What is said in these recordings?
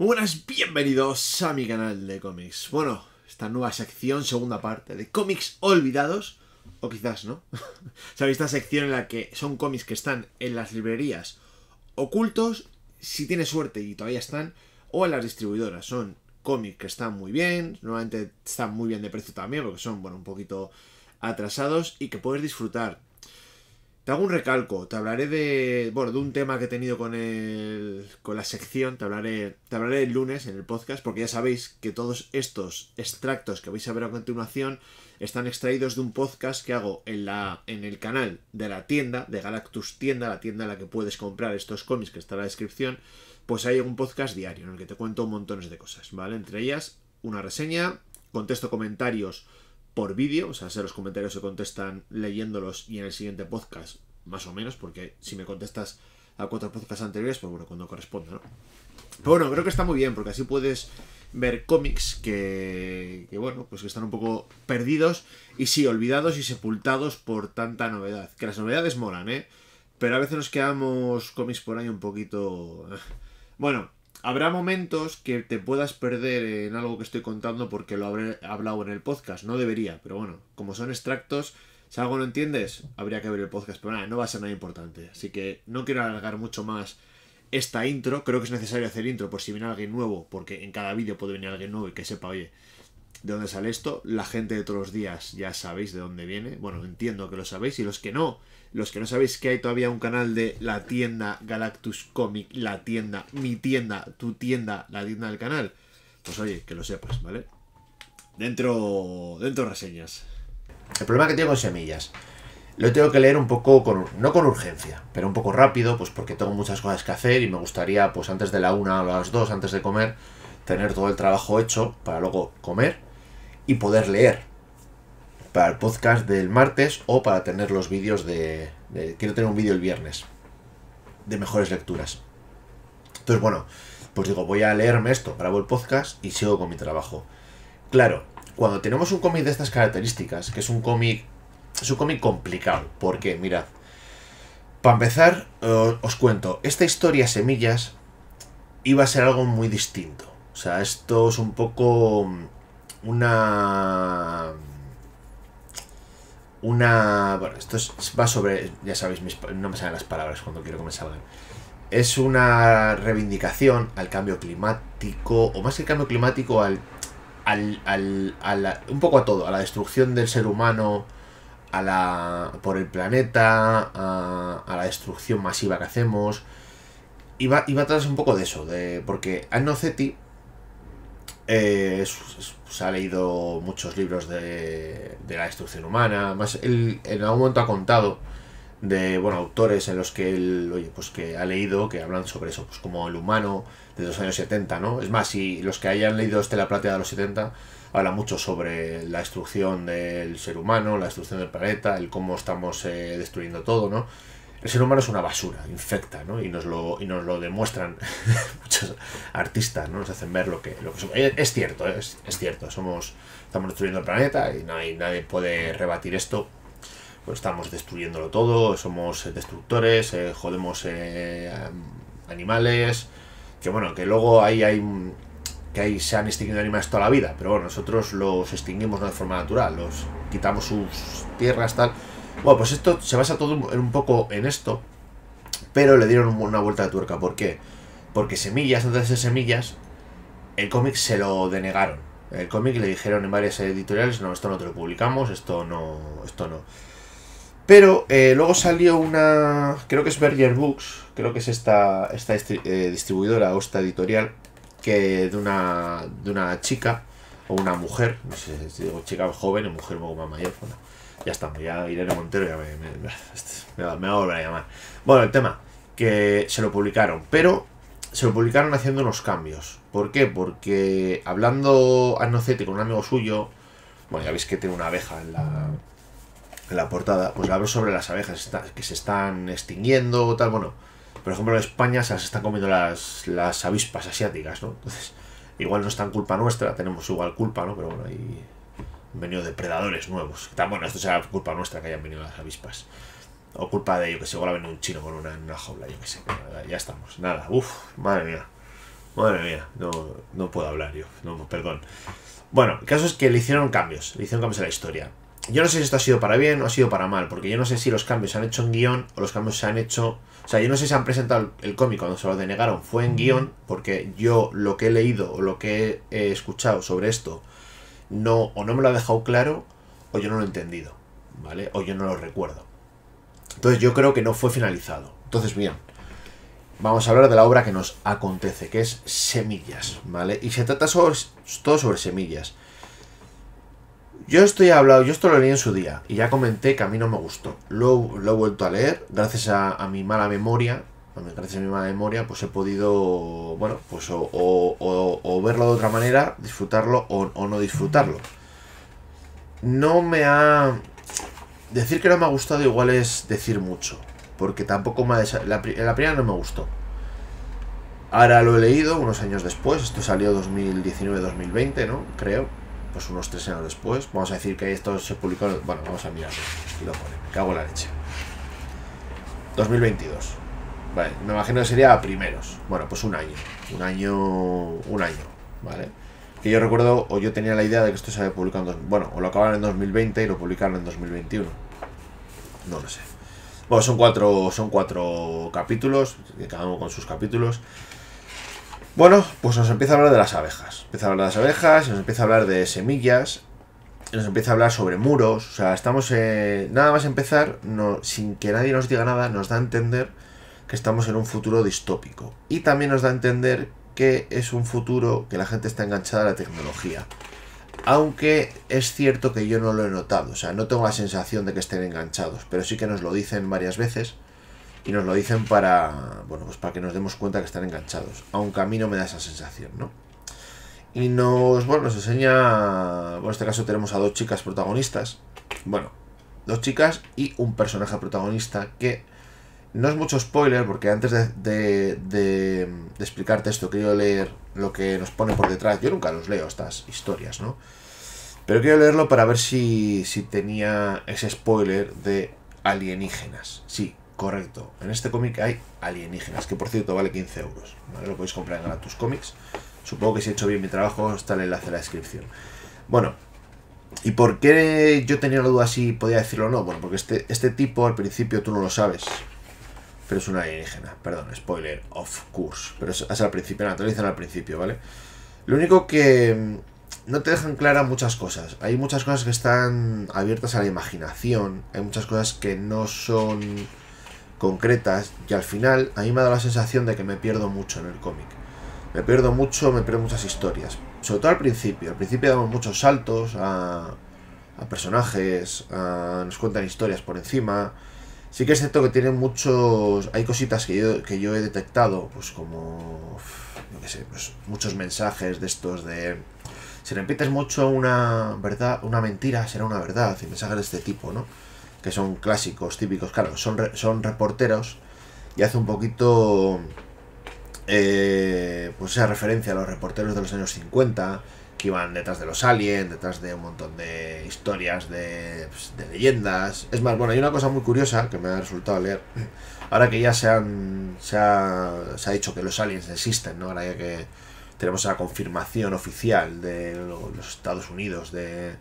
Buenas, bienvenidos a mi canal de cómics. Bueno, esta nueva sección, segunda parte de cómics olvidados, o quizás no. Sabéis, esta sección en la que son cómics que están en las librerías ocultos, si tienes suerte y todavía están, o en las distribuidoras. Son cómics que están muy bien, normalmente están muy bien de precio también, porque son, bueno, un poquito atrasados y que puedes disfrutar te hago un recalco, te hablaré de, bueno, un tema que he tenido con el, con la sección, te hablaré, te hablaré el lunes en el podcast, porque ya sabéis que todos estos extractos que vais a ver a continuación están extraídos de un podcast que hago en la en el canal de la tienda de Galactus Tienda, la tienda en la que puedes comprar estos cómics que está en la descripción, pues hay un podcast diario en el que te cuento montones de cosas, ¿vale? Entre ellas una reseña, contesto comentarios por vídeo, o sea, si los comentarios se contestan leyéndolos y en el siguiente podcast más o menos, porque si me contestas a cuatro podcasts anteriores, pues bueno, cuando corresponda, ¿no? Pero bueno, creo que está muy bien, porque así puedes ver cómics que, bueno, pues que están un poco perdidos y sí, olvidados y sepultados por tanta novedad. Que las novedades molan, ¿eh? Pero a veces nos quedamos cómics por ahí un poquito... Eh. Bueno, habrá momentos que te puedas perder en algo que estoy contando porque lo habré hablado en el podcast. No debería, pero bueno, como son extractos, si algo no entiendes, habría que ver el podcast, pero nada, no va a ser nada importante. Así que no quiero alargar mucho más esta intro. Creo que es necesario hacer intro por si viene alguien nuevo, porque en cada vídeo puede venir alguien nuevo y que sepa, oye, de dónde sale esto. La gente de todos los días ya sabéis de dónde viene. Bueno, entiendo que lo sabéis. Y los que no, los que no sabéis que hay todavía un canal de la tienda Galactus Comic, la tienda, mi tienda, tu tienda, la tienda del canal. Pues oye, que lo sepas, ¿vale? Dentro, dentro reseñas. El problema que tengo con semillas, lo tengo que leer un poco, con, no con urgencia, pero un poco rápido, pues porque tengo muchas cosas que hacer y me gustaría, pues antes de la una o las dos, antes de comer, tener todo el trabajo hecho para luego comer y poder leer para el podcast del martes o para tener los vídeos de, de quiero tener un vídeo el viernes de mejores lecturas. Entonces, bueno, pues digo, voy a leerme esto, grabo el podcast y sigo con mi trabajo. Claro, cuando tenemos un cómic de estas características, que es un cómic. Es un cómic complicado. Porque, mirad. Para empezar, eh, os cuento. Esta historia Semillas iba a ser algo muy distinto. O sea, esto es un poco. Mm, una. Una. Bueno, esto va sobre. Ya sabéis, no me salen las palabras cuando quiero que me salgan es una reivindicación al cambio climático, o más que el cambio climático, al al, al, a un poco a todo, a la destrucción del ser humano, a la, por el planeta, a, la destrucción masiva que hacemos. Y va, tras un poco de eso, de, porque Anoceti eh, ha leído muchos libros de, de la destrucción humana, más él en algún momento ha contado de bueno autores en los que él oye, pues que ha leído que hablan sobre eso, pues como el humano de los años 70, ¿no? Es más, si los que hayan leído este La Plata de los 70 habla mucho sobre la destrucción del ser humano, la destrucción del planeta, el cómo estamos eh, destruyendo todo, ¿no? El ser humano es una basura, infecta, ¿no? Y nos lo, y nos lo demuestran muchos artistas, ¿no? Nos hacen ver lo que, lo Es cierto, ¿eh? es, es, cierto, somos, estamos destruyendo el planeta y nadie, puede rebatir esto. Pues estamos destruyéndolo todo, somos eh, destructores, jodemos eh, animales, que bueno, que luego ahí hay que ahí se han extinguido animales toda la vida, pero bueno, nosotros los extinguimos no de forma natural, los quitamos sus tierras, tal. Bueno, pues esto se basa todo un poco en esto, pero le dieron una vuelta de tuerca. ¿Por qué? Porque Semillas, antes de Semillas, el cómic se lo denegaron. El cómic le dijeron en varias editoriales, no, esto no te lo publicamos, esto no, esto no. Pero eh, luego salió una, creo que es Berger Books, creo que es esta, esta eh, distribuidora o esta editorial, que de una, de una chica o una mujer, no sé si digo chica joven o mujer un poco más mayor, bueno, ya estamos, ya Irene Montero ya me, me, va a volver a llamar. Bueno, el tema, que se lo publicaron, pero se lo publicaron haciendo unos cambios. ¿Por qué? Porque hablando Nocete con un amigo suyo, bueno, ya veis que tiene una abeja en la en la portada, pues hablo sobre las abejas que se están extinguiendo o tal. Bueno, por ejemplo, en España se las están comiendo las, las avispas asiáticas, ¿no? Entonces, igual no es tan culpa nuestra, tenemos igual culpa, ¿no? Pero bueno, ahí han venido depredadores nuevos. Tan bueno, esto será culpa nuestra que hayan venido las avispas. O culpa de, yo que sé, igual ha venido un chino con una, jaula, yo que sé. ya estamos, nada, uff, madre mía. Madre mía, no, no puedo hablar yo, no, perdón. Bueno, el caso es que le hicieron cambios, le hicieron cambios a la historia yo no sé si esto ha sido para bien o ha sido para mal, porque yo no sé si los cambios se han hecho en guión o los cambios se han hecho... O sea, yo no sé si han presentado el, cómic cuando se lo denegaron, fue en guión, porque yo lo que he leído o lo que he escuchado sobre esto no o no me lo ha dejado claro o yo no lo he entendido, ¿vale? O yo no lo recuerdo. Entonces yo creo que no fue finalizado. Entonces, bien, vamos a hablar de la obra que nos acontece, que es Semillas, ¿vale? Y se trata sobre, todo sobre semillas. Yo estoy hablado, yo esto lo leí en su día y ya comenté que a mí no me gustó. Lo, he vuelto a leer, gracias a, mi mala memoria, gracias a mi mala memoria, pues he podido, bueno, pues o, verlo de otra manera, disfrutarlo o, no disfrutarlo. No me ha... Decir que no me ha gustado igual es decir mucho, porque tampoco me ha... La, la primera no me gustó. Ahora lo he leído unos años después, esto salió 2019-2020, ¿no? Creo pues unos tres años después, vamos a decir que esto se publicó, bueno, vamos a mirarlo, y lo cago en la leche. 2022. Vale, me imagino que sería a primeros. Bueno, pues un año. Un año. Un año, ¿vale? Que yo recuerdo, o yo tenía la idea de que esto se había publicado en. bueno, o lo acabaron en 2020 y lo publicaron en 2021. No lo sé. Bueno, son cuatro, son cuatro capítulos, cada uno con sus capítulos. Bueno, pues nos empieza a hablar de las abejas. Empieza a hablar de las abejas, nos empieza a hablar de semillas, nos empieza a hablar sobre muros. O sea, estamos. Eh, nada más empezar, sin que nadie nos diga nada, nos da a entender que estamos en un futuro distópico. Y también nos da a entender que es un futuro que la gente está enganchada a la tecnología. Aunque es cierto que yo no lo he notado, o sea, no tengo la sensación de que estén enganchados, pero sí que nos lo dicen varias veces y nos lo dicen para, bueno, pues para que nos demos cuenta que están enganchados. a un camino me da esa sensación, ¿no? Y nos, bueno, nos enseña, bueno, en este caso tenemos a dos chicas protagonistas. Bueno, dos chicas y un personaje protagonista que no es mucho spoiler porque antes de, de, explicarte esto quiero leer lo que nos pone por detrás. Yo nunca los leo estas historias, ¿no? Pero quiero leerlo para ver si, si tenía ese spoiler de alienígenas. Sí, Correcto. En este cómic hay alienígenas, que por cierto vale 15 euros. Lo podéis comprar en tus cómics Supongo que si he hecho bien mi trabajo está el enlace en la descripción. Bueno, ¿y por qué yo tenía la duda si podía decirlo o no? Bueno, porque este, este tipo al principio tú no lo sabes. Pero es un alienígena. Perdón, spoiler, of course. Pero es, al principio, no, te al principio, ¿vale? Lo único que mm, no te dejan clara muchas cosas. Hay muchas cosas que están abiertas a la imaginación. Hay muchas cosas que no son concretas y al final a mí me da la sensación de que me pierdo mucho en el cómic. Me pierdo mucho, me pierdo muchas historias. Sobre todo al principio. Al principio damos muchos saltos a, personajes, a, nos cuentan historias por encima. Sí que es cierto que tienen muchos... Hay cositas que yo, que yo he detectado, pues como... No sé, pues muchos mensajes de estos de... Si repites mucho una verdad, una mentira será una verdad y mensajes de este tipo, ¿no? que son clásicos, típicos, claro, son, son reporteros y hace un poquito eh, pues esa referencia a los reporteros de los años 50 que iban detrás de los aliens, detrás de un montón de historias, de, pues, de leyendas. Es más, bueno, hay una cosa muy curiosa que me ha resultado leer. Ahora que ya se, han, se, ha, se dicho que los aliens existen, ¿no? Ahora ya que tenemos la confirmación oficial de los Estados Unidos de,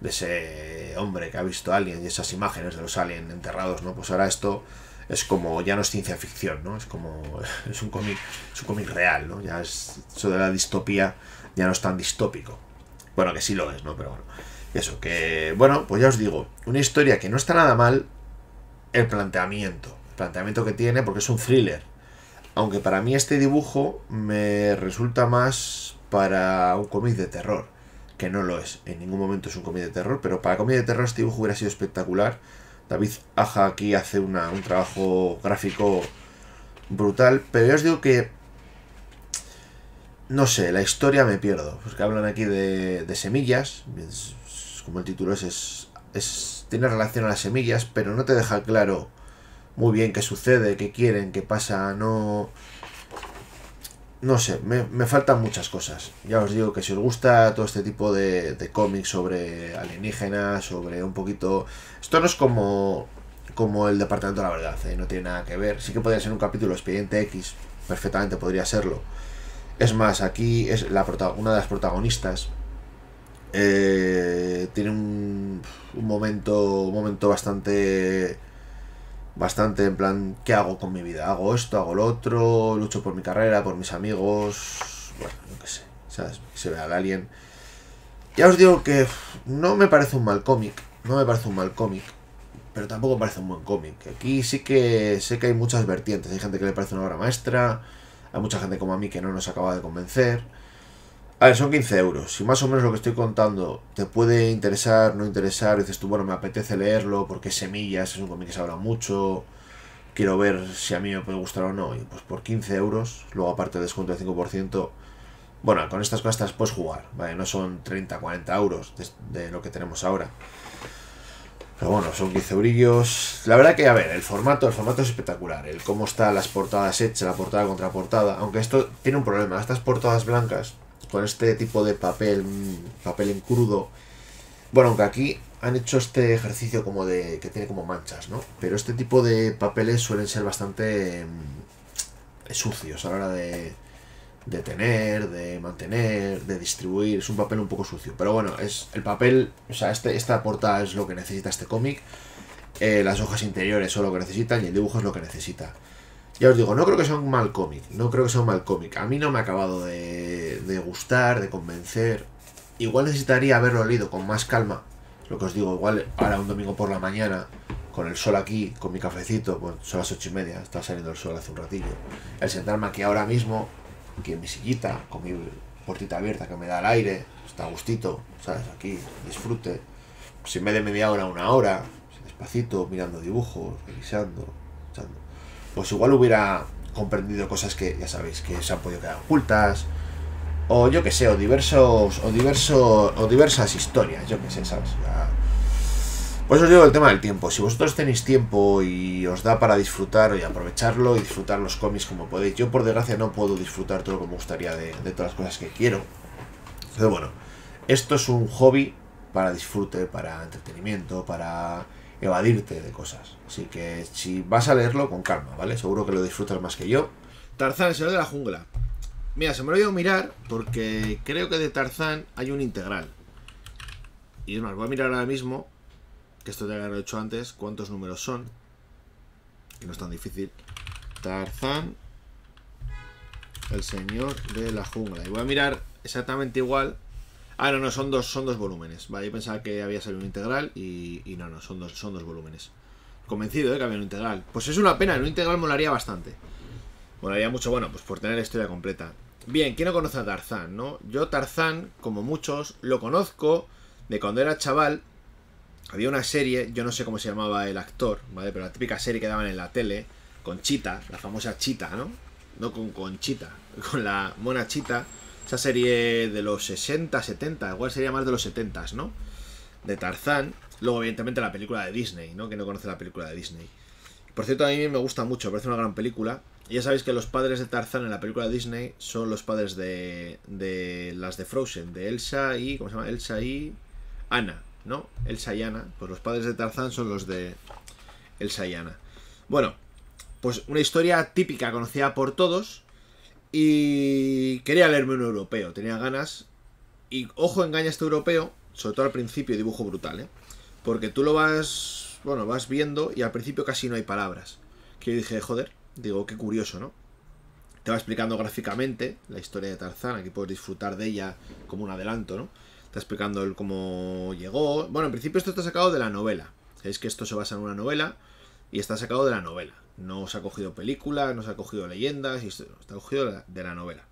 de ese hombre que ha visto a alguien y esas imágenes de los Alien enterrados, ¿no? Pues ahora esto es como, ya no es ciencia ficción, ¿no? Es como, es un cómic, es un cómic real, ¿no? Ya es, eso de la distopía ya no es tan distópico. Bueno, que sí lo es, ¿no? Pero bueno, eso, que, bueno, pues ya os digo, una historia que no está nada mal el planteamiento, el planteamiento que tiene porque es un thriller. Aunque para mí este dibujo me resulta más para un cómic de terror que no lo es. En ningún momento es un comedia de terror, pero para comedia de terror este dibujo hubiera sido espectacular. David Aja aquí hace un trabajo gráfico brutal, pero yo os digo que... No sé, la historia me pierdo, porque hablan aquí de, de semillas, como el título es, es, es, tiene relación a las semillas, pero no te deja claro muy bien qué sucede, qué quieren, qué pasa, no no sé, me, faltan muchas cosas. Ya os digo que si os gusta todo este tipo de, cómics sobre alienígenas, sobre un poquito... Esto no es como, como el Departamento de la Verdad, ¿eh? no tiene nada que ver. Sí que podría ser un capítulo Expediente X, perfectamente podría serlo. Es más, aquí es la una de las protagonistas. Eh, tiene un, un, momento, un momento bastante bastante en plan, ¿qué hago con mi vida? ¿Hago esto? ¿Hago lo otro? ¿Lucho por mi carrera? ¿Por mis amigos? Bueno, no sé, ¿sabes? se ve al alien. Ya os digo que no me parece un mal cómic, no me parece un mal cómic, pero tampoco me parece un buen cómic. Aquí sí que sé que hay muchas vertientes, hay gente que le parece una obra maestra, hay mucha gente como a mí que no nos acaba de convencer a son 15 euros. Si más o menos lo que estoy contando te puede interesar, no interesar, dices tú, bueno, me apetece leerlo porque Semillas es un cómic que se habla mucho, quiero ver si a mí me puede gustar o no. Y pues por 15 euros, luego aparte de descuento del 5%, bueno, con estas cosas puedes jugar, ¿vale? No son 30, 40 euros de, lo que tenemos ahora. Pero bueno, son 15 brillos. La verdad que, a ver, el formato, el formato es espectacular. El cómo están las portadas hechas, la portada contra portada. Aunque esto tiene un problema. Estas portadas blancas con este tipo de papel, mm, papel en crudo. Bueno, aunque aquí han hecho este ejercicio como de que tiene como manchas, ¿no? Pero este tipo de papeles suelen ser bastante mm, sucios a la hora de, de tener, de mantener, de distribuir. Es un papel un poco sucio. Pero bueno, es el papel, o sea, este, esta portada es lo que necesita este cómic. Eh, las hojas interiores son lo que necesitan y el dibujo es lo que necesita. Ya os digo, no creo que sea un mal cómic, no creo que sea un mal cómic. A mí no me ha acabado de, gustar, de convencer. Igual necesitaría haberlo leído con más calma. Lo que os digo, igual ahora un domingo por la mañana, con el sol aquí, con mi cafecito, bueno, pues son las ocho y media, está saliendo el sol hace un ratillo. El sentarme aquí ahora mismo, aquí en mi sillita, con mi puertita abierta que me da el aire, está a gustito, ¿sabes? Aquí, disfrute. Si me de media hora, una hora, despacito, mirando dibujos, revisando, echando pues igual hubiera comprendido cosas que ya sabéis que se han podido quedar ocultas o yo que sé o diversos o o diversas historias yo que sé sabes ya... pues os digo el tema del tiempo si vosotros tenéis tiempo y os da para disfrutar y aprovecharlo y disfrutar los cómics como podéis yo por desgracia no puedo disfrutar todo como me gustaría de, todas las cosas que quiero Pero bueno esto es un hobby para disfrute para entretenimiento para evadirte de cosas. Así que si vas a leerlo, con calma, ¿vale? Seguro que lo disfrutas más que yo. Tarzán, el señor de la jungla. Mira, se me lo he a mirar porque creo que de Tarzán hay un integral. Y es más, voy a mirar ahora mismo, que esto ya lo he hecho antes, cuántos números son. Que no es tan difícil. Tarzán, el señor de la jungla. Y voy a mirar exactamente igual Ah, no, no, son dos, son dos volúmenes. Vale, yo pensaba que había salido un integral y, y no, no, son dos, son dos volúmenes. Convencido, de eh, Que había un integral. Pues es una pena, en un integral molaría bastante. Molaría mucho, bueno, pues por tener la historia completa. Bien, ¿quién no conoce a Tarzán, no? Yo Tarzán, como muchos, lo conozco de cuando era chaval. Había una serie, yo no sé cómo se llamaba el actor, ¿vale? Pero la típica serie que daban en la tele, con Chita, la famosa Chita, ¿no? No con, Conchita con la mona Chita serie de los 60, 70, igual sería más de los 70, ¿no? De Tarzán. Luego, evidentemente, la película de Disney, ¿no? Que no conoce la película de Disney. Por cierto, a mí me gusta mucho, parece una gran película. ya sabéis que los padres de Tarzán en la película de Disney son los padres de, de las de Frozen, de Elsa y... ¿Cómo se llama? Elsa y... Ana, ¿no? Elsa y anna Pues los padres de Tarzán son los de Elsa y Ana. Bueno, pues una historia típica conocida por todos, y quería leerme un europeo, tenía ganas. Y ojo, engaña este europeo, sobre todo al principio, dibujo brutal, ¿eh? Porque tú lo vas, bueno, vas viendo y al principio casi no hay palabras. Que yo dije, joder, digo, qué curioso, ¿no? Te va explicando gráficamente la historia de Tarzán, aquí puedes disfrutar de ella como un adelanto, ¿no? Te Está explicando el cómo llegó. Bueno, en principio esto está sacado de la novela. Sabéis que esto se basa en una novela y está sacado de la novela. No se ha cogido películas, no se ha cogido leyendas, y se ha cogido de la, novela.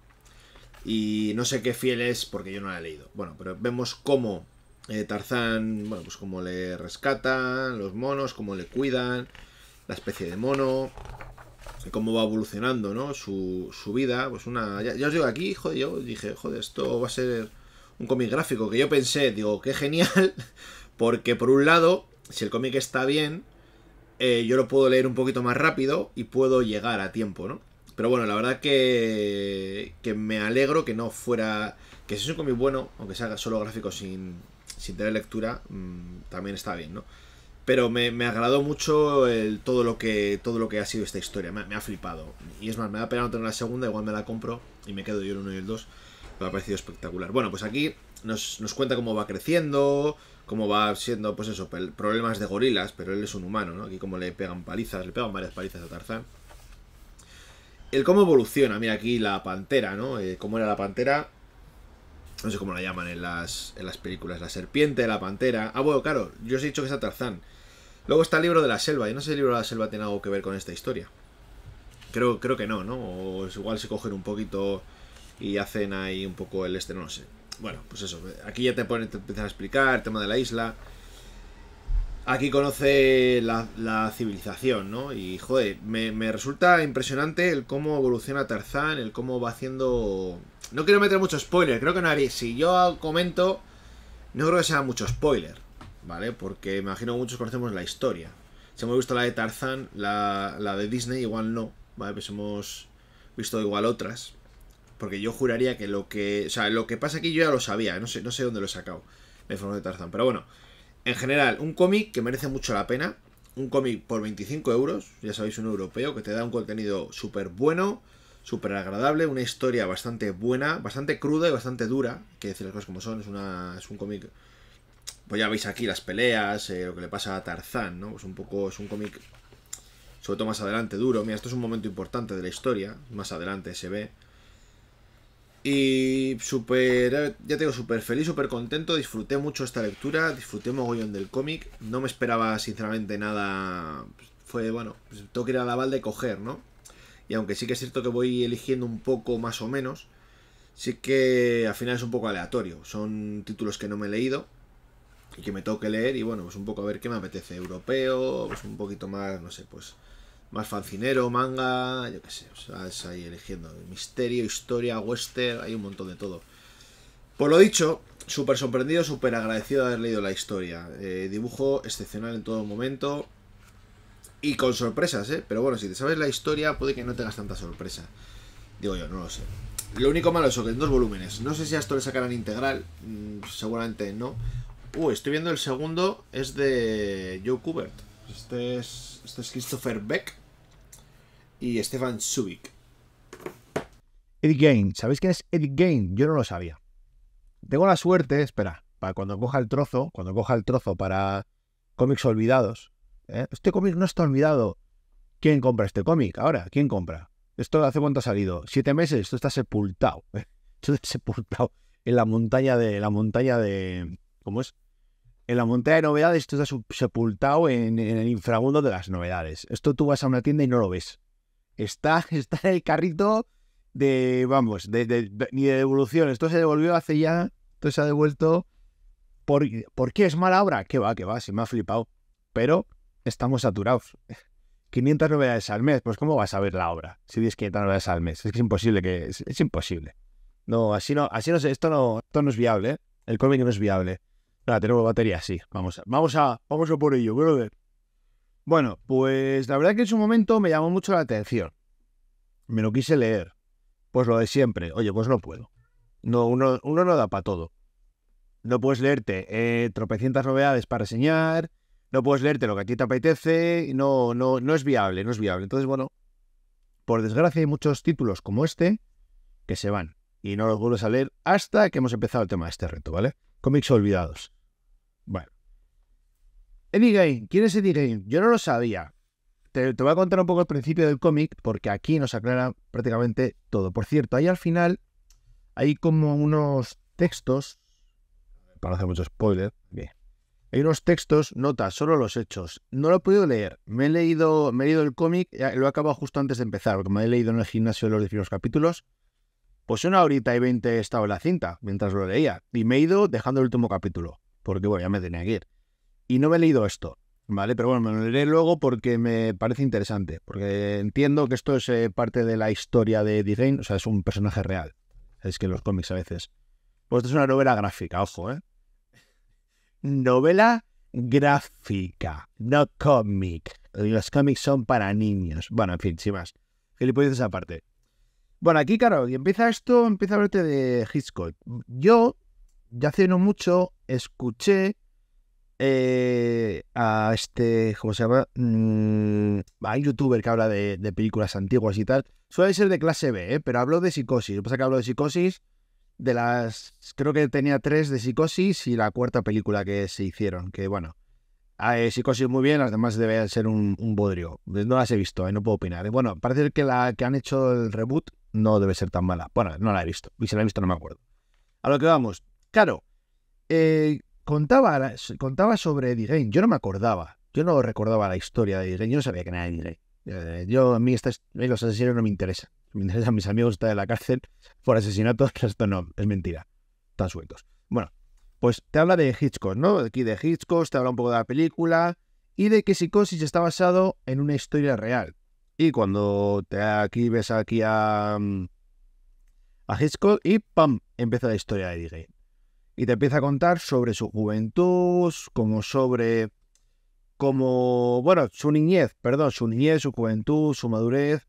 Y no sé qué fiel es porque yo no la he leído. Bueno, pero vemos cómo eh, Tarzán, bueno, pues cómo le rescatan los monos, cómo le cuidan, la especie de mono, cómo va evolucionando, ¿no? Su, vida, pues una... Ya, os digo, aquí, joder, yo dije, joder, esto va a ser un cómic gráfico, que yo pensé, digo, qué genial, porque por un lado, si el cómic está bien, eh, yo lo puedo leer un poquito más rápido y puedo llegar a tiempo, ¿no? Pero bueno, la verdad que, que me alegro que no fuera... Que si es un cómic bueno, aunque sea solo gráfico sin, sin tener lectura, mm, también está bien, ¿no? Pero me, agradó mucho el, todo, lo que, todo lo que ha sido esta historia, me, ha flipado. Y es más, me da pena no tener la segunda, igual me la compro y me quedo yo el 1 y el 2. Me ha parecido espectacular. Bueno, pues aquí nos, nos cuenta cómo va creciendo, cómo va siendo, pues eso, problemas de gorilas, pero él es un humano, ¿no? Aquí como le pegan palizas, le pegan varias palizas a Tarzán. El cómo evoluciona, mira aquí la pantera, ¿no? Eh, cómo era la pantera, no sé cómo la llaman en las, en las películas, la serpiente, la pantera... Ah, bueno, claro, yo os he dicho que es a Tarzán. Luego está el libro de la selva, yo no sé si el libro de la selva tiene algo que ver con esta historia. Creo, creo que no, ¿no? O igual se cogen un poquito y hacen ahí un poco el este, no lo sé. Bueno, pues eso. Aquí ya te, pone te a explicar el tema de la isla. Aquí conoce la, civilización, ¿no? Y, joder, me, resulta impresionante el cómo evoluciona Tarzán, el cómo va haciendo... No quiero meter mucho spoiler, creo que nadie, Si yo comento, no creo que sea mucho spoiler, ¿vale? Porque me imagino que muchos conocemos la historia. Si hemos visto la de Tarzán, la, la de Disney, igual no, ¿vale? Pues hemos visto igual otras. Porque yo juraría que lo que. O sea, lo que pasa aquí yo ya lo sabía. No sé, no sé dónde lo he sacado. La de Tarzán. Pero bueno. En general, un cómic que merece mucho la pena. Un cómic por 25 euros. Ya sabéis, un europeo. Que te da un contenido súper bueno. Súper agradable. Una historia bastante buena. Bastante cruda y bastante dura. Que decir las cosas como son. Es, una, es un cómic. Pues ya veis aquí las peleas. Eh, lo que le pasa a Tarzán, ¿no? Es un poco. Es un cómic sobre todo más adelante, duro. Mira, esto es un momento importante de la historia, más adelante se ve. Y super eh, ya tengo súper feliz, súper contento, disfruté mucho esta lectura, disfruté mogollón del cómic, no me esperaba sinceramente nada, pues, fue bueno, pues, tengo que ir a la balde coger, ¿no? Y aunque sí que es cierto que voy eligiendo un poco más o menos, sí que al final es un poco aleatorio, son títulos que no me he leído y que me tengo que leer y bueno, pues un poco a ver qué me apetece, europeo, pues un poquito más, no sé, pues más fancinero, manga, yo qué sé, o sea, es ahí eligiendo misterio, historia, western, hay un montón de todo. Por lo dicho, súper sorprendido, súper agradecido de haber leído la historia. Eh, dibujo excepcional en todo momento y con sorpresas, ¿eh? Pero bueno, si te sabes la historia, puede que no tengas tanta sorpresa. Digo yo, no lo sé. Lo único malo es que en dos volúmenes. No sé si a esto le sacarán integral, mm, seguramente no. Uh, estoy viendo el segundo, es de Joe Kubert. Este es, este es Christopher Beck y Stefan Subic. Ed Gain, ¿sabéis quién es Eddie Gain? Yo no lo sabía. Tengo la suerte, espera, para cuando coja el trozo, cuando coja el trozo para cómics olvidados. ¿eh? Este cómic no está olvidado. ¿Quién compra este cómic? Ahora, ¿quién compra? ¿Esto hace cuánto ha salido? Siete meses, esto está sepultado. ¿eh? Esto está sepultado en la montaña de. La montaña de. ¿Cómo es? En la montaña de novedades, esto está sepultado en, en el inframundo de las novedades. Esto tú vas a una tienda y no lo ves. Está, está en el carrito de, vamos, ni de devolución. Esto se devolvió hace ya, esto se ha devuelto. ¿Por, qué es mala obra? Que va, que va, se me ha flipado. Pero estamos saturados. 500 novedades al mes, pues ¿cómo vas a ver la obra si tienes 500 novedades al mes? Es que es imposible, que es, imposible. No, así no, así no sé, esto no, esto no es viable, ¿eh? El cómic no es viable. Nada, tenemos batería, sí. Vamos, a, vamos a, vamos a por ello, brother. Bueno, pues la verdad que en su momento me llamó mucho la atención. Me lo quise leer. Pues lo de siempre. Oye, pues no puedo. No, uno, uno no da para todo. No puedes leerte eh, tropecientas novedades para enseñar, No puedes leerte lo que a ti te apetece. No, no, no es viable, no es viable. Entonces, bueno, por desgracia hay muchos títulos como este que se van y no los vuelves a leer hasta que hemos empezado el tema de este reto, ¿vale? Cómics olvidados. Bueno, Eddie Gain, ¿quién es Eddie Gain? Yo no lo sabía. Te, voy a contar un poco el principio del cómic, porque aquí nos aclara prácticamente todo. Por cierto, ahí al final hay como unos textos, para no hacer mucho spoiler, bien. Hay unos textos, notas, solo los hechos. No lo he podido leer. Me he leído, me he el cómic, lo he acabado justo antes de empezar, porque me he leído en el gimnasio los últimos capítulos. Pues una horita y veinte estado en la cinta mientras lo leía. Y me he ido dejando el último capítulo, porque bueno, ya me tenía que ir. Y no me he leído esto, ¿vale? Pero bueno, me lo leeré luego porque me parece interesante, porque entiendo que esto es eh, parte de la historia de D-Gain, o sea, es un personaje real. Es que los cómics a veces. Pues esto es una novela gráfica, ojo, ¿eh? Novela gráfica, no cómic. Los cómics son para niños. Bueno, en fin, sin más. esa aparte. Bueno, aquí, claro, y empieza esto, empieza a hablarte de Hitchcock. Yo, ya hace no mucho, escuché eh, a este, ¿cómo se llama? Hay mm, youtuber que habla de, películas antiguas y tal. Suele ser de clase B, ¿eh? pero hablo de psicosis. Lo que pasa que hablo de psicosis, de las, creo que tenía tres de psicosis y la cuarta película que se hicieron, que bueno. Ah, eh, psicosis muy bien, además debe ser un, bodrio. Pues no las he visto, no puedo opinar. Bueno, parece que la que han hecho el reboot no debe ser tan mala. Bueno, no la he visto. Y si la he visto no me acuerdo. A lo que vamos. Claro, eh, contaba, contaba sobre Eddie Gain. Yo no me acordaba. Yo no recordaba la historia de Eddie Gain. Yo no sabía que era Eddie Gain. Eh, yo, a mí, los asesinos no me interesan. Me interesan mis amigos están en la cárcel por asesinatos. Esto no, es mentira. Están sueltos. Bueno, pues te habla de Hitchcock, ¿no? Aquí de Hitchcock, te habla un poco de la película y de que Psicosis está basado en una historia real. Y cuando te, aquí ves aquí a, mm, a Hitchcock y ¡pam! empieza la historia de Eddie Gain y te empieza a contar sobre su juventud, como sobre, como, bueno, su niñez, perdón, su niñez, su juventud, su madurez,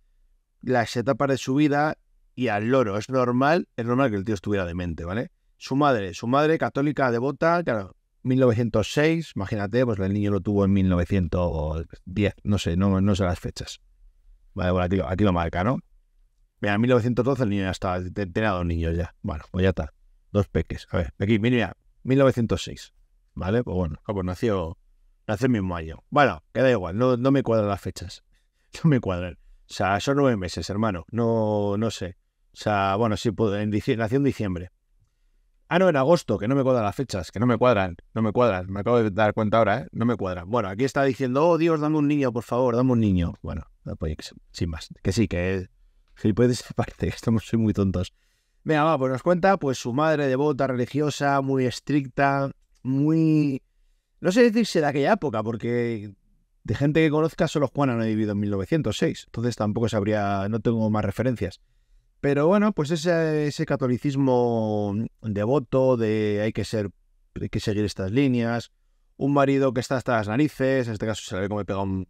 las etapas de su vida y al loro. Es normal, es normal que el tío estuviera demente, ¿vale? Su madre, su madre católica, devota, claro, 1906, imagínate, pues el niño lo tuvo en 1910, no sé, no, sé las fechas. Vale, bueno, aquí, aquí lo marca, ¿no? Mira, en 1912 el niño ya estaba, tenía dos niños ya. Bueno, pues ya está dos peques. A ver, aquí, mira, 1906. ¿Vale? Pues bueno, como ah, pues nació, nació el mismo año. Bueno, queda igual, no, no me cuadran las fechas. No me cuadran. O sea, son nueve meses, hermano. No, no sé. O sea, bueno, sí, pues, en nació en diciembre. Ah, no, en agosto, que no me cuadran las fechas, que no me cuadran, no me cuadran. Me acabo de dar cuenta ahora, ¿eh? No me cuadran. Bueno, aquí está diciendo, oh Dios, dame un niño, por favor, dame un niño. Bueno, pues, sin más. Que sí, que si ser parte, que estamos muy tontos. Venga, va, pues nos cuenta pues su madre devota, religiosa, muy estricta, muy... No sé decirse de aquella época, porque de gente que conozca solo Juana no ha vivido en 1906, entonces tampoco sabría, no tengo más referencias. Pero bueno, pues ese, catolicismo devoto de hay que ser, hay que seguir estas líneas, un marido que está hasta las narices, en este caso se le ve como le pega un,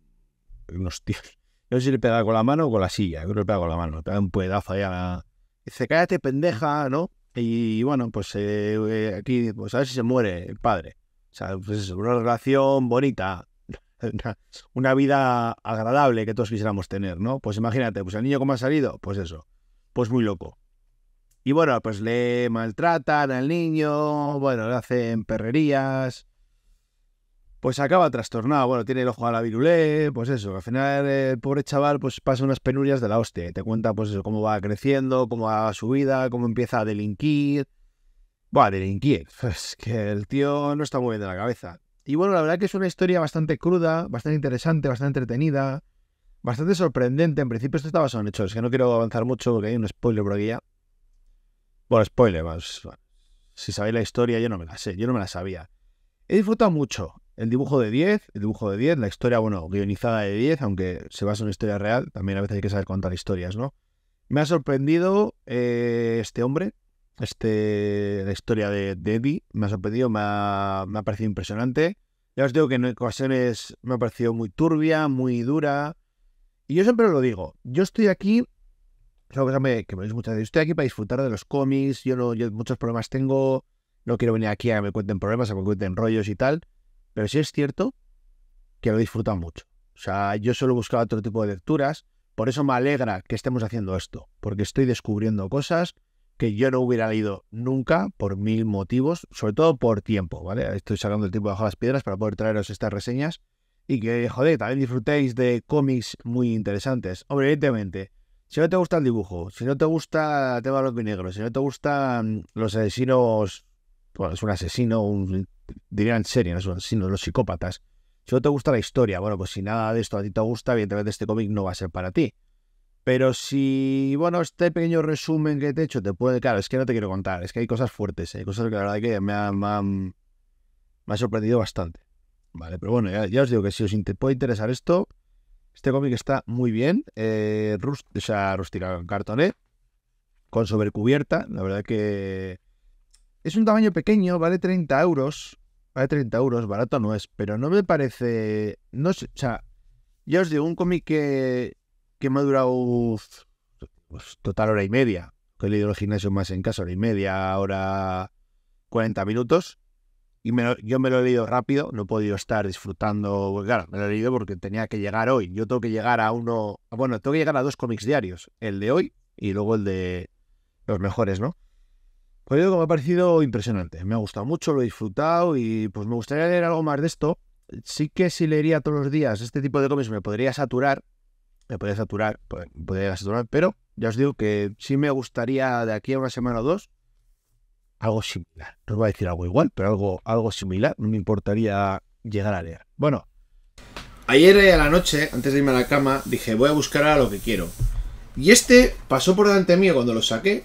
unos tíos. No sé si le pega con la mano o con la silla, creo que le pega con la mano, le pega un pedazo allá dice, cállate pendeja, ¿no? Y bueno, pues eh, eh, aquí, pues a ver si se muere el padre. O sea, pues una relación bonita, una, vida agradable que todos quisiéramos tener, ¿no? Pues imagínate, pues el niño cómo ha salido, pues eso, pues muy loco. Y bueno, pues le maltratan al niño, bueno, le hacen perrerías, pues acaba trastornado. Bueno, tiene el ojo a la virulé, pues eso. Al final, eh, el pobre chaval, pues pasa unas penurias de la hostia. te cuenta, pues eso, cómo va creciendo, cómo va su vida, cómo empieza a delinquir. a delinquir. Es que el tío no está muy bien de la cabeza. Y bueno, la verdad que es una historia bastante cruda, bastante interesante, bastante entretenida, bastante sorprendente. En principio, esto estaba son hechos. Es que no quiero avanzar mucho porque hay un spoiler por aquí ya. Bueno, spoiler, más. si sabéis la historia, yo no me la sé, yo no me la sabía. He disfrutado mucho, el dibujo de 10, el dibujo de 10, la historia, bueno, guionizada de 10, aunque se basa en una historia real, también a veces hay que saber contar historias, ¿no? Me ha sorprendido eh, este hombre, este, la historia de, me ha sorprendido, me ha, parecido impresionante. Ya os digo que en ocasiones me ha parecido muy turbia, muy dura. Y yo siempre lo digo, yo estoy aquí, es algo que me, que muchas veces, estoy aquí para disfrutar de los cómics, yo, no, yo muchos problemas tengo, no quiero venir aquí a que me cuenten problemas, a que me cuenten rollos y tal. Pero sí es cierto que lo disfrutan mucho. O sea, yo solo buscaba otro tipo de lecturas. Por eso me alegra que estemos haciendo esto, porque estoy descubriendo cosas que yo no hubiera leído nunca por mil motivos, sobre todo por tiempo, ¿vale? Estoy sacando el tiempo de las piedras para poder traeros estas reseñas y que, joder, también disfrutéis de cómics muy interesantes. Obviamente, evidentemente, si no te gusta el dibujo, si no te gusta el tema de los negro, si no te gustan los asesinos, bueno, es un asesino, un en serie, no sino los psicópatas. Si no te gusta la historia, bueno, pues si nada de esto a ti te gusta, evidentemente este cómic no va a ser para ti. Pero si, bueno, este pequeño resumen que te he hecho te puede. Claro, es que no te quiero contar, es que hay cosas fuertes, hay cosas que la verdad que me, han, ha sorprendido bastante. Vale, pero bueno, ya, os digo que si os puede interesar esto, este cómic está muy bien. Eh, rust o sea, rústica con sobrecubierta, la verdad que. Es un tamaño pequeño, vale 30 euros. Vale 30 euros, barato no es, pero no me parece. No sé, o sea, ya os digo, un cómic que, me ha durado pues total hora y media. Que he leído el gimnasio más en casa, hora y media, hora 40 minutos. Y yo me lo he leído rápido, no he podido estar disfrutando. claro, me lo he leído porque tenía que llegar hoy. Yo tengo que llegar a uno. Ah, bueno, tengo que llegar a dos cómics diarios, el de hoy y luego el de los mejores, ¿no? Pues digo que me ha parecido impresionante, me ha gustado mucho, lo he disfrutado y pues me gustaría leer algo más de esto. Sí que si leería todos los días este tipo de cómics me podría saturar, me podría saturar, me pues, podría saturar, pero ya os digo que sí me gustaría de aquí a una semana o dos algo similar. No os voy a decir algo igual, pero algo, algo similar, no me importaría llegar a leer. Bueno. Ayer a la noche, antes de irme a la cama, dije voy a buscar a lo que quiero. Y este pasó por delante mío cuando lo saqué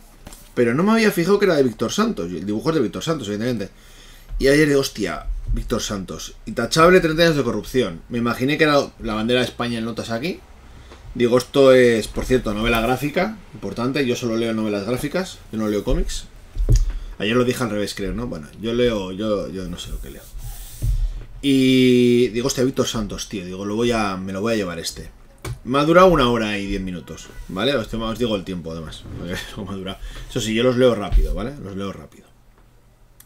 pero no me había fijado que era de Víctor Santos. El dibujo es de Víctor Santos, evidentemente. Y ayer de hostia, Víctor Santos. Intachable 30 años de corrupción. Me imaginé que era la bandera de España en notas aquí. Digo, esto es, por cierto, novela gráfica, importante. Yo solo leo novelas gráficas, yo no leo cómics. Ayer lo dije al revés, creo, ¿no? Bueno, yo leo, yo, yo no sé lo que leo. Y digo, hostia, Víctor Santos, tío. Digo, lo voy a, me lo voy a llevar este. Me ha durado una hora y diez minutos, ¿vale? Os, digo el tiempo, además. Eso sí, yo los leo rápido, ¿vale? Los leo rápido.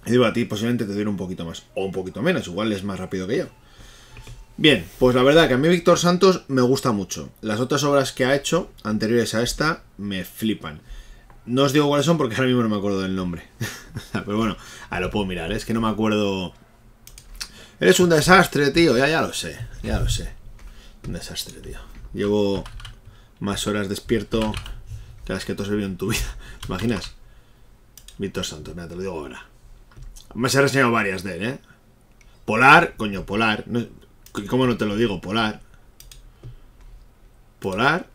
Y digo, a ti posiblemente te dure un poquito más, o un poquito menos, igual es más rápido que yo. Bien, pues la verdad que a mí Víctor Santos me gusta mucho. Las otras obras que ha hecho, anteriores a esta, me flipan. No os digo cuáles son porque ahora mismo no me acuerdo del nombre. Pero bueno, a lo puedo mirar, ¿eh? es que no me acuerdo... Eres un desastre, tío, ya, ya lo sé, ya lo sé. Un desastre, tío. Llevo más horas despierto que las que tú has vivido en tu vida. ¿Te imaginas? Víctor Santos, mira, te lo digo ahora. Me has reseñado varias de él, ¿eh? Polar, coño, Polar. ¿Cómo no te lo digo? Polar. Polar.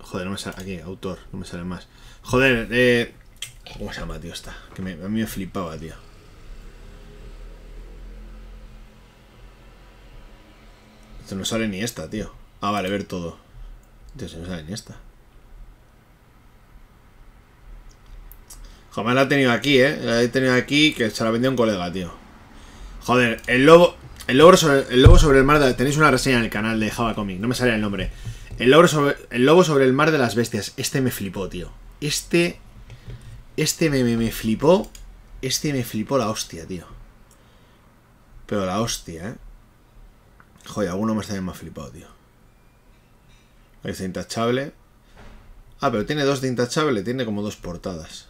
Joder, no me sale. Aquí, autor, no me sale más. Joder, eh. ¿Cómo se llama, tío? Esta. Que a mí me flipaba, tío. no sale ni esta, tío. Ah, vale, ver todo. se no sale ni esta. Jamás la he tenido aquí, ¿eh? La he tenido aquí que se la vendió un colega, tío. Joder, el lobo... El lobo, sobre, el lobo sobre el mar... De, tenéis una reseña en el canal de Java Comic. No me sale el nombre. El lobo, sobre, el lobo sobre el mar de las bestias. Este me flipó, tío. Este... Este me, me, me flipó. Este me flipó la hostia, tío. Pero la hostia, ¿eh? Joder, alguno me está me más flipado, tío. Ahí está intachable. Ah, pero tiene dos de intachable, tiene como dos portadas.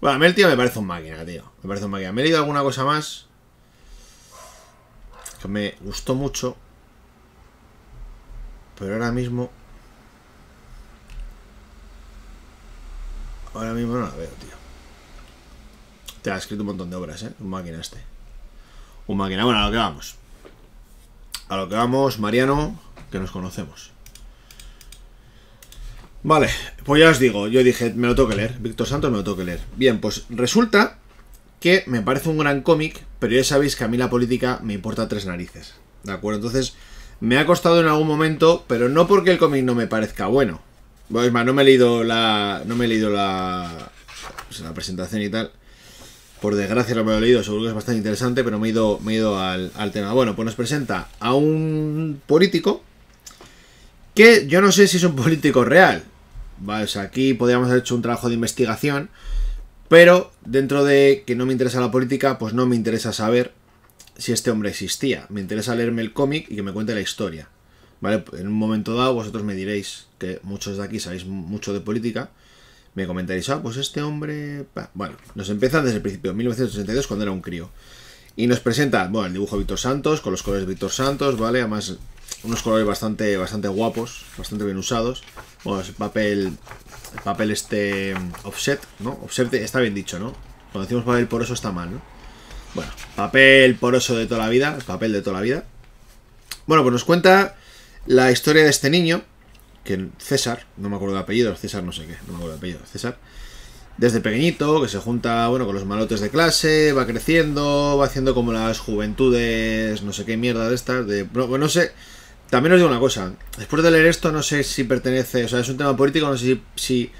Bueno, a mí el tío me parece un máquina, tío. Me parece un máquina. Me he leído alguna cosa más. Que me gustó mucho. Pero ahora mismo... Ahora mismo no la veo, tío. Te ha escrito un montón de obras, ¿eh? Un máquina este. Un máquina. a lo que vamos. A lo que vamos, Mariano, que nos conocemos. Vale, pues ya os digo, yo dije, me lo tengo que leer. Víctor Santos me lo tengo que leer. Bien, pues resulta que me parece un gran cómic, pero ya sabéis que a mí la política me importa tres narices. ¿De acuerdo? Entonces, me ha costado en algún momento, pero no porque el cómic no me parezca bueno. es más, no me he leído la. No me he leído la. Pues, la presentación y tal por desgracia no me lo he leído, seguro que es bastante interesante, pero me he ido, me ido al, al, tema. Bueno, pues nos presenta a un político que yo no sé si es un político real. Vale, aquí podríamos haber hecho un trabajo de investigación, pero dentro de que no me interesa la política, pues no me interesa saber si este hombre existía. Me interesa leerme el cómic y que me cuente la historia. Vale, en un momento dado vosotros me diréis que muchos de aquí sabéis mucho de política me comentaréis, ah, pues este hombre... Bueno, nos empieza desde el principio, 1962, cuando era un crío. Y nos presenta, bueno, el dibujo de Víctor Santos, con los colores de Víctor Santos, ¿vale? Además, unos colores bastante, bastante guapos, bastante bien usados. Bueno, es papel, papel este mm, offset, ¿no? Offset está bien dicho, ¿no? Cuando decimos papel poroso está mal, ¿no? Bueno, papel poroso de toda la vida, papel de toda la vida. Bueno, pues nos cuenta la historia de este niño, que César, no me acuerdo de apellido, César no sé qué, no me acuerdo de apellido, César, desde pequeñito, que se junta, bueno, con los malotes de clase, va creciendo, va haciendo como las juventudes, no sé qué mierda de estas, de, no, pues sé, también os digo una cosa, después de leer esto no sé si pertenece, o sea, es un tema político, no sé si,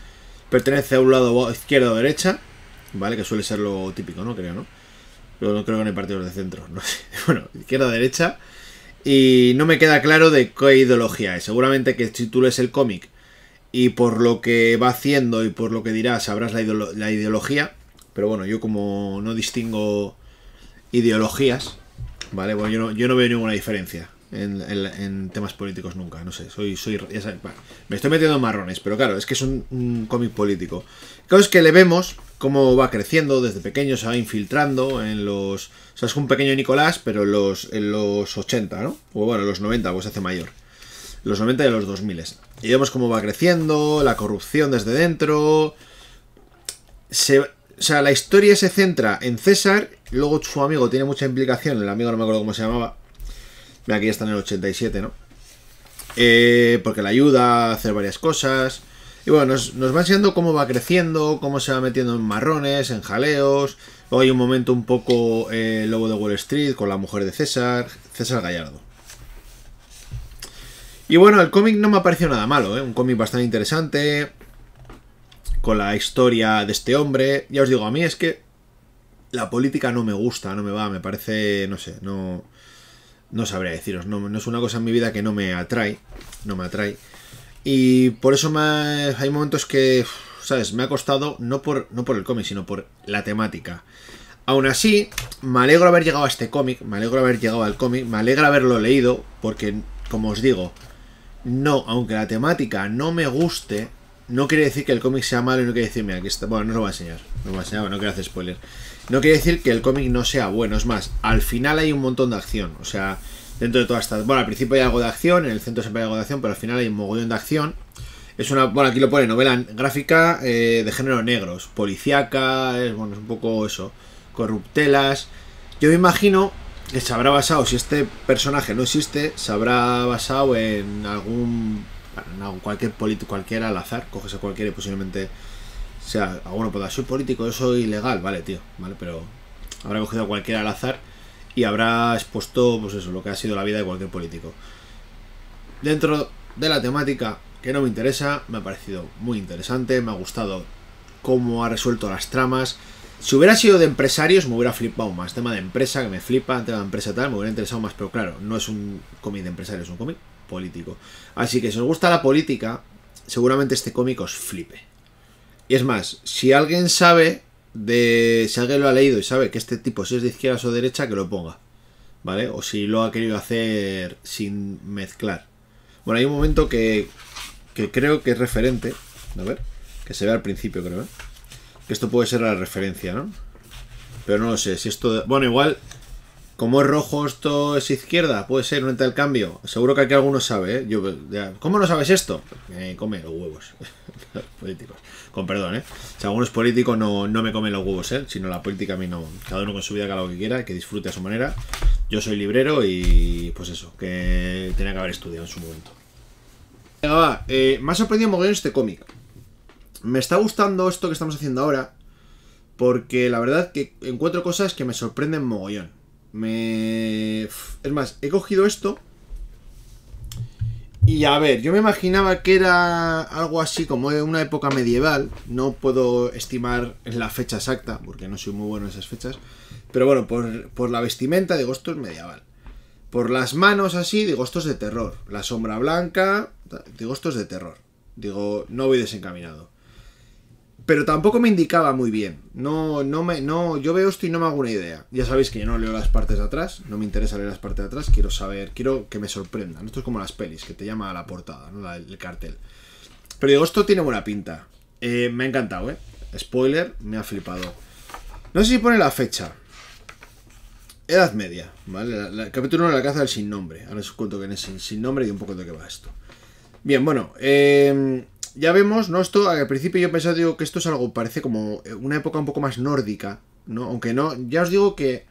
pertenece a un lado izquierda o derecha, ¿vale? Que suele ser lo típico, ¿no? Creo, ¿no? Pero no creo que no hay partidos de centro, no sé, bueno, izquierda o derecha, y no me queda claro de qué ideología es. Seguramente que si título lees el cómic y por lo que va haciendo y por lo que dirás sabrás la, ideología. Pero bueno, yo como no distingo ideologías, ¿vale? Bueno, yo no, yo no veo ninguna diferencia en, temas políticos nunca, no sé, soy, soy me estoy metiendo en marrones, pero claro, es que es un, cómic político. Claro es que le vemos cómo va creciendo, desde pequeño se va infiltrando en los... O sea, es un pequeño Nicolás, pero en los, en los 80, ¿no? O bueno, los 90, pues hace mayor. Los 90 y los 2000. Y vemos cómo va creciendo, la corrupción desde dentro... o sea, la historia se centra en César, luego su amigo tiene mucha implicación, el amigo no me acuerdo cómo se llamaba, Aquí está en el 87, ¿no? Eh, porque le ayuda a hacer varias cosas. Y bueno, nos, va enseñando cómo va creciendo, cómo se va metiendo en marrones, en jaleos. Luego hay un momento un poco eh, Lobo de Wall Street con la mujer de César, César Gallardo. Y bueno, el cómic no me ha parecido nada malo, ¿eh? un cómic bastante interesante, con la historia de este hombre. Ya os digo, a mí es que la política no me gusta, no me va, me parece, no sé, no no sabría deciros, no, no, es una cosa en mi vida que no me atrae, no me atrae. Y por eso hay momentos que, ¿sabes? Me ha costado, no por, no por el cómic, sino por la temática. Aún así, me alegro haber llegado a este cómic, me alegro haber llegado al cómic, me alegra haberlo leído, porque, como os digo, no, aunque la temática no me guste, no quiere decir que el cómic sea malo y no quiere decir, mira, aquí está. Bueno, no lo voy a enseñar. No lo voy a enseñar, no quiero hacer spoiler. No quiere decir que el cómic no sea bueno. Es más, al final hay un montón de acción. O sea, dentro de todas estas. Bueno, al principio hay algo de acción, en el centro siempre hay algo de acción, pero al final hay un mogollón de acción. Es una. Bueno, aquí lo pone, novela gráfica eh, de género negros. Policiaca, es, bueno, es un poco eso. Corruptelas. Yo me imagino que se habrá basado, si este personaje no existe, se habrá basado en algún no, cualquier político, cualquiera al azar, coges a cualquiera y posiblemente sea, alguno pueda, soy político, eso soy ilegal vale, tío, vale, pero habrá cogido a cualquiera al azar y habrá expuesto, pues eso, lo que ha sido la vida de cualquier político. Dentro de la temática que no me interesa, me ha parecido muy interesante, me ha gustado cómo ha resuelto las tramas. Si hubiera sido de empresarios, me hubiera flipado más. Tema de empresa, que me flipa, tema de empresa tal, me hubiera interesado más, pero claro, no es un cómic de empresarios, es un cómic político. Así que si os gusta la política, seguramente este cómic os flipe. Y es más, si alguien sabe de. Si alguien lo ha leído y sabe que este tipo, si es de izquierdas o derecha, que lo ponga. ¿Vale? O si lo ha querido hacer sin mezclar. Bueno, hay un momento que, que creo que es referente. A ver, que se ve al principio, creo. ¿eh? Que esto puede ser la referencia, ¿no? Pero no lo sé. Si esto. Bueno, igual como es rojo, esto es izquierda. Puede ser un intercambio. Seguro que aquí alguno sabe. ¿eh? Yo, ¿Cómo no sabes esto? Eh, come los huevos. políticos. Con perdón, ¿eh? Si algunos políticos no, no me comen los huevos, ¿eh? Sino la política a mí no. Cada uno con su vida, que haga lo que quiera, que disfrute a su manera. Yo soy librero y pues eso, que tenía que haber estudiado en su momento. Venga, va. Eh, me ha sorprendido mogollón este cómic. Me está gustando esto que estamos haciendo ahora. Porque la verdad que encuentro cosas que me sorprenden mogollón. Me... Es más, he cogido esto. Y a ver, yo me imaginaba que era algo así como de una época medieval. No puedo estimar la fecha exacta, porque no soy muy bueno en esas fechas. Pero bueno, por, por la vestimenta, digo, esto es medieval. Por las manos así, digo, esto es de terror. La sombra blanca, digo, esto es de terror. Digo, no voy desencaminado pero tampoco me indicaba muy bien. No, no me, no, yo veo esto y no me hago una idea. Ya sabéis que yo no leo las partes de atrás, no me interesa leer las partes de atrás, quiero saber, quiero que me sorprendan. Esto es como las pelis, que te llama a la portada, ¿no? el cartel. Pero digo, esto tiene buena pinta. Eh, me ha encantado, ¿eh? Spoiler, me ha flipado. No sé si pone la fecha. Edad Media, ¿vale? capítulo 1 de la caza del sin nombre. Ahora os cuento que es sin, sin nombre y un poco de qué va esto. Bien, bueno, eh, ya vemos, ¿no? Esto al principio yo pensaba, digo, que esto es algo, parece como eh, una época un poco más nórdica, ¿no? Aunque no, ya os digo que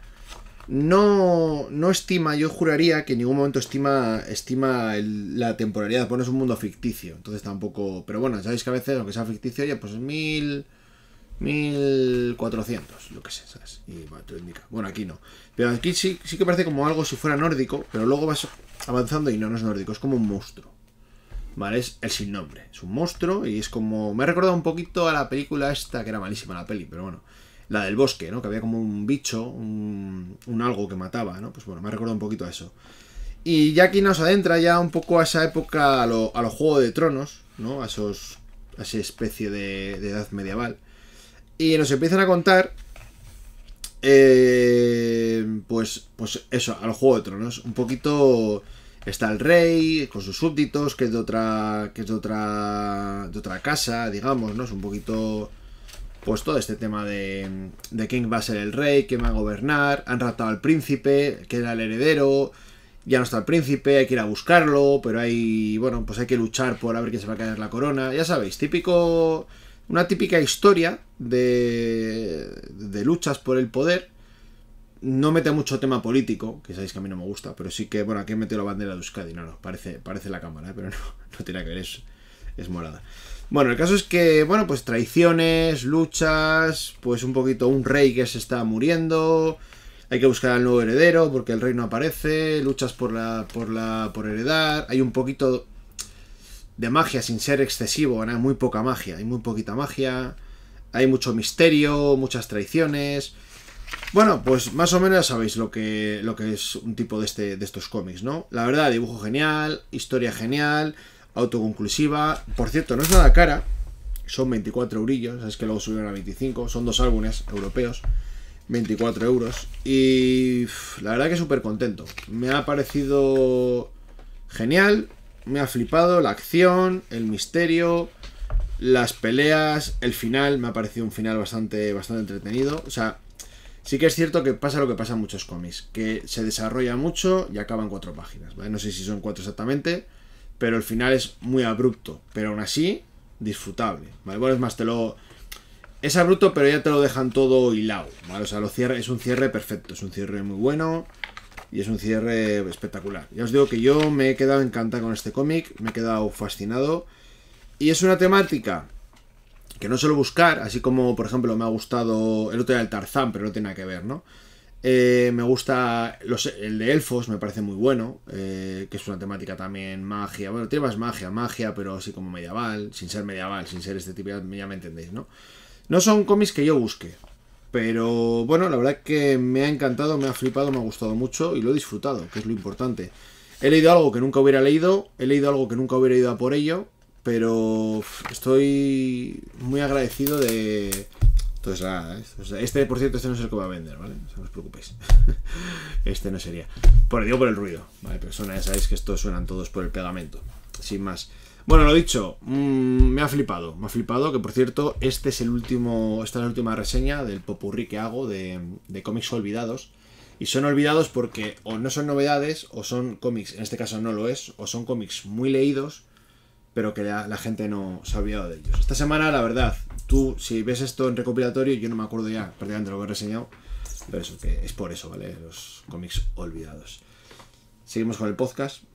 no, no estima, yo juraría que en ningún momento estima, estima la temporalidad, Pones es un mundo ficticio, entonces tampoco, pero bueno, sabéis que a veces, aunque sea ficticio, ya pues es mil... 1400, lo que sé, ¿sabes? Y bueno, te indica. Bueno, aquí no. Pero aquí sí, sí que parece como algo si fuera nórdico, pero luego vas avanzando y no, no es nórdico, es como un monstruo. ¿vale? Es el sin nombre, es un monstruo y es como... Me ha recordado un poquito a la película esta, que era malísima la peli, pero bueno. La del bosque, ¿no? Que había como un bicho, un, algo que mataba, ¿no? Pues bueno, me ha recordado un poquito a eso. Y ya aquí nos adentra ya un poco a esa época, a los Juegos de Tronos, ¿no? A, esos, a esa especie de, edad medieval. Y nos empiezan a contar eh, pues, pues eso, los Juego de Tronos. Un poquito está el rey con sus súbditos, que es de otra, que es de otra, de otra casa, digamos, ¿no? Es un poquito, pues todo este tema de, de quién va a ser el rey, quién va a gobernar, han raptado al príncipe, que era el heredero, ya no está el príncipe, hay que ir a buscarlo, pero hay, bueno, pues hay que luchar por a ver quién se va a caer la corona, ya sabéis, típico, una típica historia de, de luchas por el poder no mete mucho tema político, que sabéis que a mí no me gusta, pero sí que, bueno, aquí he metido la bandera de Euskadi, no, no, parece, parece la cámara, ¿eh? pero no, no tiene que ver, es, es morada. Bueno, el caso es que, bueno, pues traiciones, luchas, pues un poquito un rey que se está muriendo, hay que buscar al nuevo heredero porque el rey no aparece, luchas por la, por la, por heredar, hay un poquito de magia sin ser excesivo, muy poca magia, hay muy poquita magia, hay mucho misterio, muchas traiciones bueno, pues más o menos sabéis lo que, lo que es un tipo de, este, de estos cómics, ¿no? La verdad, dibujo genial, historia genial, autoconclusiva. Por cierto, no es nada cara, son 24 eurillos, es que luego subieron a 25, son dos álbumes europeos, 24 euros. Y la verdad que súper contento. Me ha parecido genial, me ha flipado la acción, el misterio, las peleas, el final, me ha parecido un final bastante, bastante entretenido. O sea, Sí que es cierto que pasa lo que pasa en muchos cómics, que se desarrolla mucho y acaban cuatro páginas. ¿vale? No sé si son cuatro exactamente, pero el final es muy abrupto, pero aún así disfrutable. ¿vale? Bueno, es más, te lo... Es abrupto, pero ya te lo dejan todo hilado. ¿vale? O sea, lo cierre, es un cierre perfecto, es un cierre muy bueno y es un cierre espectacular. Ya os digo que yo me he quedado encantado con este cómic, me he quedado fascinado. Y es una temática que no suelo buscar, así como por ejemplo me ha gustado el otro día el Tarzán, pero no tiene nada que ver, ¿no? Eh, me gusta el de elfos, me parece muy bueno, eh, que es una temática también magia, bueno, tiene magia, magia, pero así como medieval, sin ser medieval, sin ser este tipo, ya, ya me entendéis, ¿no? No son cómics que yo busque, pero bueno, la verdad es que me ha encantado, me ha flipado, me ha gustado mucho y lo he disfrutado, que es lo importante. He leído algo que nunca hubiera leído, he leído algo que nunca hubiera ido a por ello, pero estoy muy agradecido de... Entonces, pues ¿eh? este, por cierto, este no es el que va a vender, ¿vale? no os preocupéis. este no sería. Por, digo por el ruido, ¿vale? Personas, ya sabéis que estos suenan todos por el pegamento. Sin más. Bueno, lo dicho, mm, me ha flipado. Me ha flipado que, por cierto, este es el último, esta es la última reseña del popurrí que hago de, de cómics olvidados. Y son olvidados porque o no son novedades, o son cómics, en este caso no lo es, o son cómics muy leídos, pero que la, gente no se ha olvidado de ellos. Esta semana, la verdad, tú, si ves esto en recopilatorio, yo no me acuerdo ya prácticamente lo que he reseñado, pero eso, que es por eso, ¿vale? Los cómics olvidados. Seguimos con el podcast.